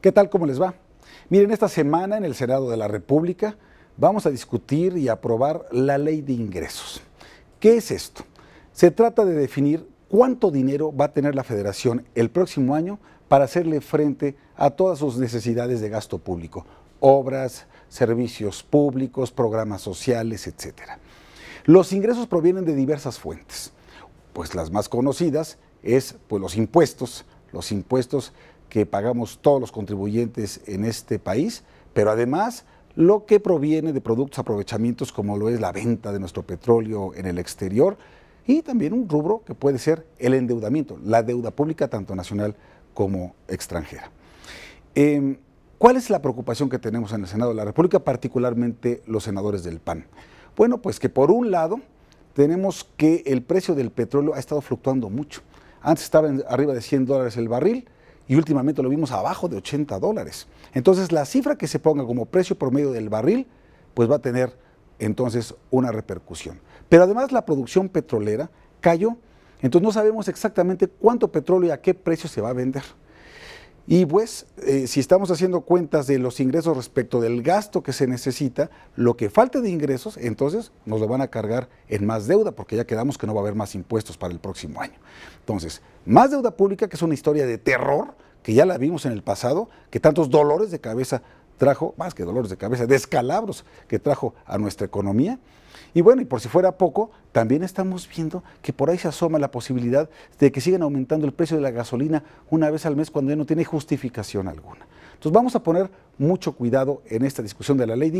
¿Qué tal? ¿Cómo les va? Miren, esta semana en el Senado de la República vamos a discutir y aprobar la ley de ingresos. ¿Qué es esto? Se trata de definir cuánto dinero va a tener la federación el próximo año para hacerle frente a todas sus necesidades de gasto público, obras, servicios públicos, programas sociales, etc. Los ingresos provienen de diversas fuentes, pues las más conocidas es pues, los impuestos. Los impuestos que pagamos todos los contribuyentes en este país, pero además lo que proviene de productos aprovechamientos como lo es la venta de nuestro petróleo en el exterior y también un rubro que puede ser el endeudamiento, la deuda pública tanto nacional como extranjera. Em, ¿Cuál es la preocupación que tenemos en el Senado de la República, particularmente los senadores del PAN? Bueno, pues que por un lado tenemos que el precio del petróleo ha estado fluctuando mucho. Antes estaba arriba de 100 dólares el barril, y últimamente lo vimos abajo de 80 dólares. Entonces la cifra que se ponga como precio promedio del barril, pues va a tener entonces una repercusión. Pero además la producción petrolera cayó, entonces no sabemos exactamente cuánto petróleo y a qué precio se va a vender. Y pues, eh, si estamos haciendo cuentas de los ingresos respecto del gasto que se necesita, lo que falta de ingresos, entonces nos lo van a cargar en más deuda, porque ya quedamos que no va a haber más impuestos para el próximo año. Entonces, más deuda pública, que es una historia de terror, que ya la vimos en el pasado, que tantos dolores de cabeza trajo, más que dolores de cabeza, descalabros que trajo a nuestra economía. Y bueno, y por si fuera poco, también estamos viendo que por ahí se asoma la posibilidad de que sigan aumentando el precio de la gasolina una vez al mes cuando ya no tiene justificación alguna. Entonces vamos a poner mucho cuidado en esta discusión de la ley.